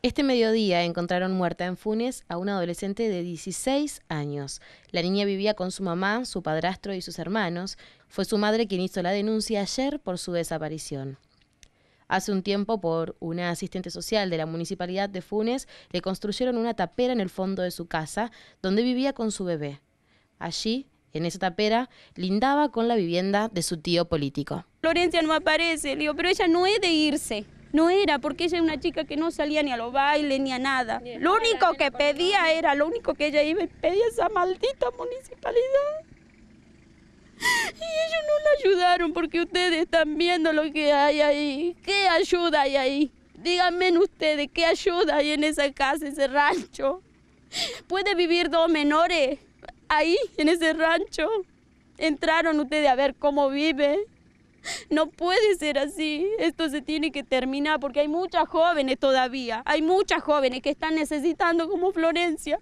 Este mediodía encontraron muerta en Funes a una adolescente de 16 años. La niña vivía con su mamá, su padrastro y sus hermanos. Fue su madre quien hizo la denuncia ayer por su desaparición. Hace un tiempo, por una asistente social de la municipalidad de Funes, le construyeron una tapera en el fondo de su casa, donde vivía con su bebé. Allí, en esa tapera, lindaba con la vivienda de su tío político. Florencia no aparece, pero ella no es de irse. No era, porque ella era una chica que no salía ni a los bailes ni a nada. lo único que pedía era, lo único que ella iba y pedía esa maldita municipalidad. Y ellos no la ayudaron porque ustedes están viendo lo que hay ahí. ¿Qué ayuda hay ahí? Díganme ustedes, ¿qué ayuda hay en esa casa, en ese rancho? ¿Puede vivir dos menores ahí, en ese rancho? Entraron ustedes a ver cómo vive. No puede ser así. Esto se tiene que terminar porque hay muchas jóvenes todavía. Hay muchas jóvenes que están necesitando como Florencia.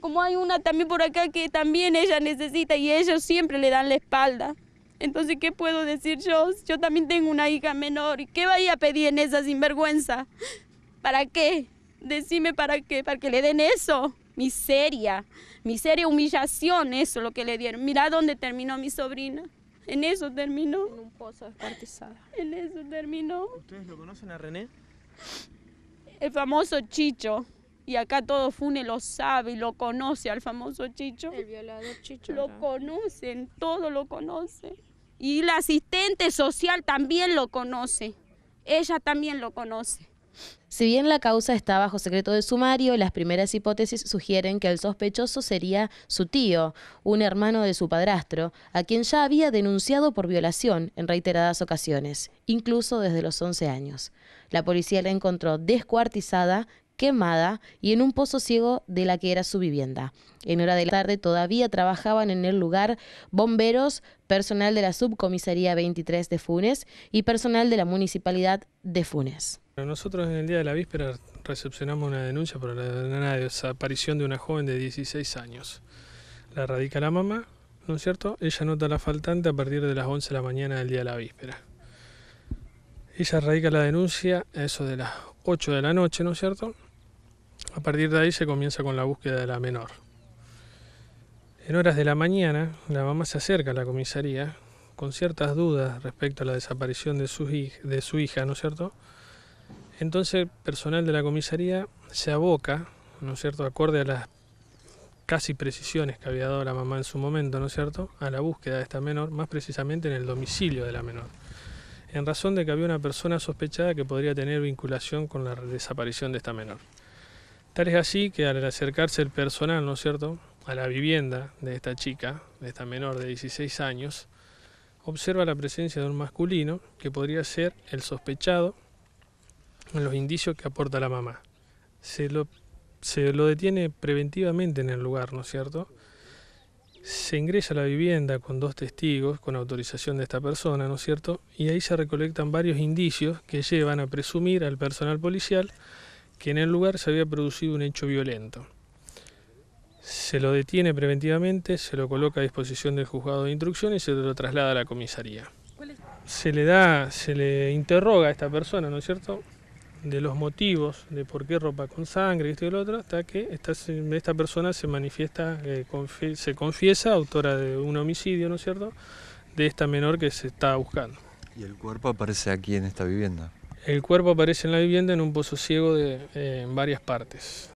Como hay una también por acá que también ella necesita y ellos siempre le dan la espalda. Entonces, ¿qué puedo decir yo? Yo también tengo una hija menor. ¿Y qué vaya a pedir en esa sinvergüenza? ¿Para qué? Decime para qué, para que le den eso. Miseria, miseria, humillación, eso lo que le dieron. Mirá dónde terminó mi sobrina. En eso terminó. En un pozo En eso terminó. ¿Ustedes lo conocen a René? El famoso Chicho. Y acá todo Fune lo sabe y lo conoce al famoso Chicho. El violador Chicho. Lo conocen, todo lo conoce. Y la asistente social también lo conoce. Ella también lo conoce. Si bien la causa está bajo secreto de sumario, las primeras hipótesis sugieren que el sospechoso sería su tío, un hermano de su padrastro, a quien ya había denunciado por violación en reiteradas ocasiones, incluso desde los 11 años. La policía la encontró descuartizada, quemada y en un pozo ciego de la que era su vivienda. En hora de la tarde todavía trabajaban en el lugar bomberos, personal de la subcomisaría 23 de Funes y personal de la municipalidad de Funes. Nosotros en el día de la víspera recepcionamos una denuncia por la desaparición de una joven de 16 años. La radica la mamá, ¿no es cierto? Ella nota la faltante a partir de las 11 de la mañana del día de la víspera. Ella radica la denuncia a eso de las 8 de la noche, ¿no es cierto? A partir de ahí se comienza con la búsqueda de la menor. En horas de la mañana, la mamá se acerca a la comisaría con ciertas dudas respecto a la desaparición de su hija ¿no es cierto? Entonces, personal de la comisaría se aboca, ¿no es cierto?, acorde a las casi precisiones que había dado la mamá en su momento, ¿no es cierto?, a la búsqueda de esta menor, más precisamente en el domicilio de la menor, en razón de que había una persona sospechada que podría tener vinculación con la desaparición de esta menor. Tal es así que al acercarse el personal, ¿no es cierto?, a la vivienda de esta chica, de esta menor de 16 años, observa la presencia de un masculino que podría ser el sospechado los indicios que aporta la mamá. Se lo, se lo detiene preventivamente en el lugar, ¿no es cierto? Se ingresa a la vivienda con dos testigos, con autorización de esta persona, ¿no es cierto? Y ahí se recolectan varios indicios que llevan a presumir al personal policial que en el lugar se había producido un hecho violento. Se lo detiene preventivamente, se lo coloca a disposición del juzgado de instrucción y se lo traslada a la comisaría. Se le da, se le interroga a esta persona, ¿no es cierto? de los motivos de por qué ropa con sangre, y esto y lo otro, hasta que esta, persona se manifiesta, eh, se confiesa autora de un homicidio, ¿no es cierto?, de esta menor que se está buscando. ¿Y el cuerpo aparece aquí en esta vivienda? El cuerpo aparece en la vivienda en un pozo ciego de, eh, en varias partes.